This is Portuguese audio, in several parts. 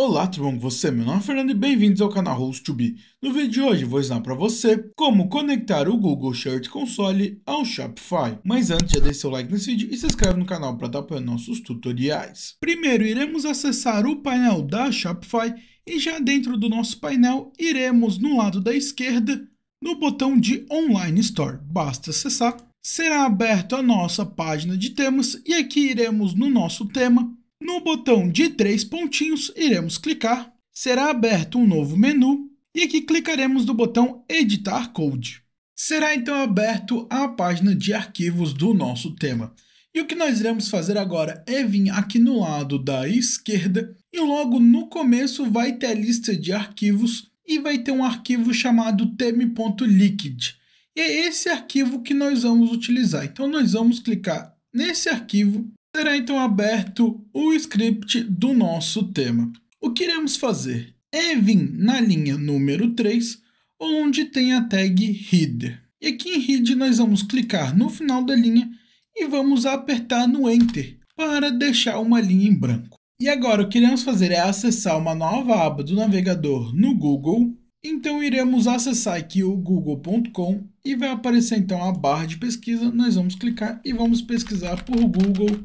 Olá tudo bom com você? Meu nome é Fernando e bem-vindos ao canal host 2 No vídeo de hoje vou ensinar para você como conectar o Google Shirt Console ao Shopify. Mas antes já deixe seu like nesse vídeo e se inscreve no canal para estar apoiando nossos tutoriais. Primeiro iremos acessar o painel da Shopify e já dentro do nosso painel iremos no lado da esquerda no botão de Online Store. Basta acessar. Será aberta a nossa página de temas e aqui iremos no nosso tema no botão de três pontinhos, iremos clicar, será aberto um novo menu e aqui clicaremos no botão Editar Code. Será então aberto a página de arquivos do nosso tema. E o que nós iremos fazer agora é vir aqui no lado da esquerda e logo no começo vai ter a lista de arquivos e vai ter um arquivo chamado theme.liquid. E é esse arquivo que nós vamos utilizar. Então nós vamos clicar nesse arquivo será então aberto o script do nosso tema. O que iremos fazer é vir na linha número 3, onde tem a tag header. E aqui em head nós vamos clicar no final da linha e vamos apertar no enter para deixar uma linha em branco. E agora o que iremos fazer é acessar uma nova aba do navegador no Google. Então iremos acessar aqui o google.com e vai aparecer então a barra de pesquisa. Nós vamos clicar e vamos pesquisar por Google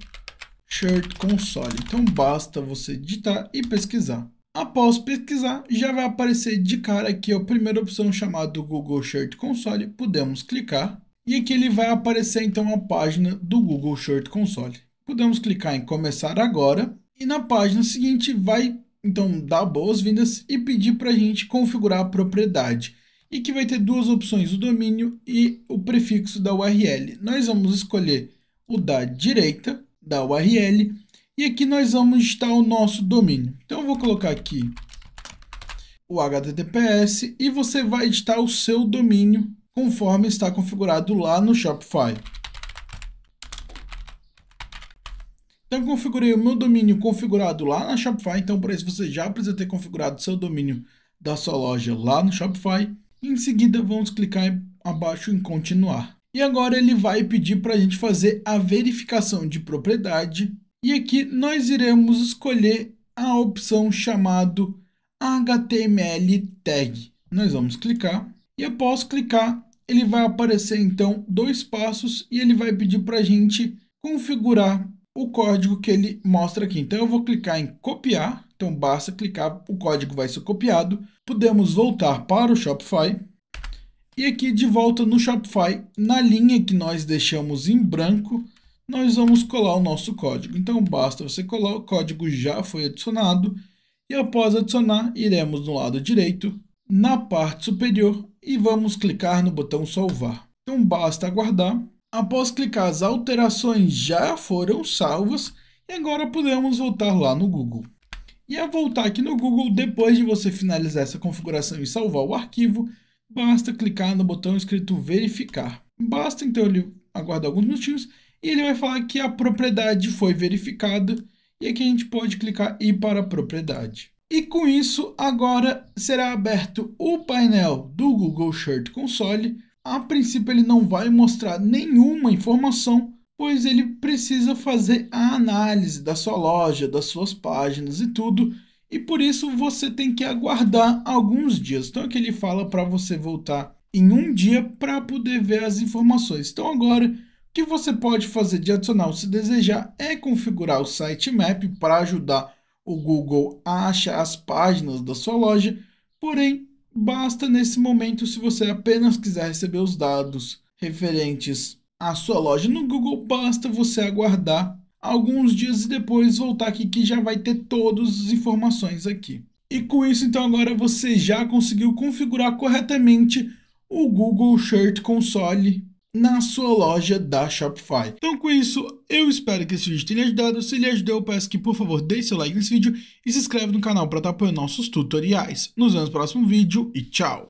Shirt Console. Então basta você digitar e pesquisar. Após pesquisar, já vai aparecer de cara aqui a primeira opção chamada Google Shirt Console. Podemos clicar e aqui ele vai aparecer então a página do Google Shirt Console. Podemos clicar em começar agora e na página seguinte vai então dar boas-vindas e pedir para a gente configurar a propriedade e que vai ter duas opções, o domínio e o prefixo da URL. Nós vamos escolher o da direita da URL. E aqui nós vamos estar o nosso domínio. Então eu vou colocar aqui o HTTPS e você vai editar o seu domínio conforme está configurado lá no Shopify. Então configurei o meu domínio configurado lá na Shopify, então para isso você já precisa ter configurado o seu domínio da sua loja lá no Shopify. Em seguida vamos clicar abaixo em continuar. E agora ele vai pedir para a gente fazer a verificação de propriedade. E aqui nós iremos escolher a opção chamado HTML tag. Nós vamos clicar e após clicar ele vai aparecer então dois passos e ele vai pedir para a gente configurar o código que ele mostra aqui. Então eu vou clicar em copiar, então basta clicar, o código vai ser copiado. Podemos voltar para o Shopify e aqui de volta no Shopify, na linha que nós deixamos em branco, nós vamos colar o nosso código. Então basta você colar, o código já foi adicionado e após adicionar, iremos no lado direito, na parte superior e vamos clicar no botão salvar. Então basta aguardar. Após clicar, as alterações já foram salvas e agora podemos voltar lá no Google. E a voltar aqui no Google, depois de você finalizar essa configuração e salvar o arquivo, basta clicar no botão escrito verificar. Basta, então ele aguarda alguns minutinhos e ele vai falar que a propriedade foi verificada e aqui a gente pode clicar ir para a propriedade. E com isso, agora será aberto o painel do Google Shirt Console. A princípio ele não vai mostrar nenhuma informação, pois ele precisa fazer a análise da sua loja, das suas páginas e tudo e por isso você tem que aguardar alguns dias. Então aqui ele fala para você voltar em um dia para poder ver as informações. Então agora o que você pode fazer de adicional se desejar é configurar o sitemap para ajudar o Google a achar as páginas da sua loja, porém basta nesse momento se você apenas quiser receber os dados referentes à sua loja no Google, basta você aguardar alguns dias depois voltar aqui que já vai ter todas as informações aqui. E com isso, então, agora você já conseguiu configurar corretamente o Google Shirt Console na sua loja da Shopify. Então com isso, eu espero que esse vídeo tenha ajudado. Se ele ajudou, eu peço que por favor deixe seu like nesse vídeo e se inscreve no canal para estar apoiando nossos tutoriais. Nos vemos no próximo vídeo e tchau!